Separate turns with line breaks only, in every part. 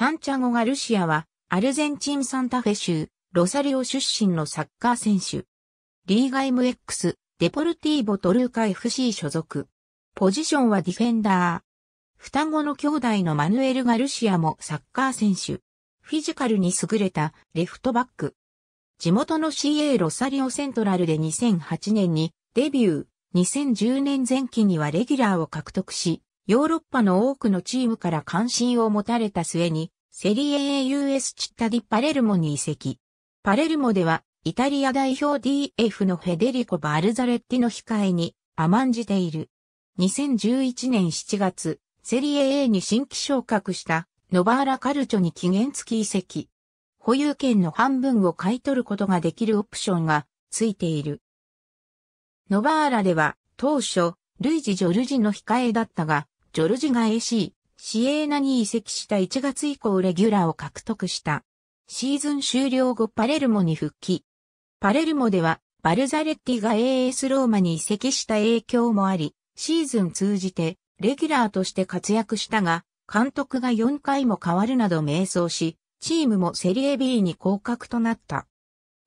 サンチャゴ・ガルシアは、アルゼンチン・サンタフェ州、ロサリオ出身のサッカー選手。リーガ MX、デポルティーボ・トルーカ FC 所属。ポジションはディフェンダー。双子の兄弟のマヌエル・ガルシアもサッカー選手。フィジカルに優れたレフトバック。地元の CA ロサリオセントラルで2008年にデビュー。2010年前期にはレギュラーを獲得し、ヨーロッパの多くのチームから関心を持たれた末に、セリエ AUS チッタディ・パレルモに移籍。パレルモでは、イタリア代表 DF のフェデリコ・バルザレッティの控えに甘んじている。2011年7月、セリエ A に新規昇格したノバーラ・カルチョに期限付き移籍。保有権の半分を買い取ることができるオプションがついている。ノバーラでは当初、ルイジ・ジョルジの控えだったが、ジョルジが AC、シエーナに移籍した1月以降レギュラーを獲得した。シーズン終了後パレルモに復帰。パレルモでは、バルザレッティが AS ローマに移籍した影響もあり、シーズン通じて、レギュラーとして活躍したが、監督が4回も変わるなど迷走し、チームもセリエ B に降格となった。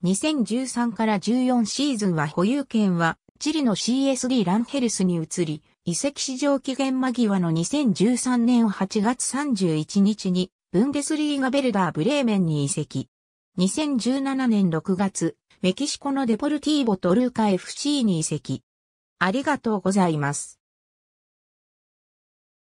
2013から14シーズンは保有権は、チリの CSD ランヘルスに移り、移籍市場期限間際の2013年8月31日に、ブンデスリーガベルダーブレーメンに移籍。2017年6月、メキシコのデポルティーボトルーカ FC に移籍。ありがとうございます。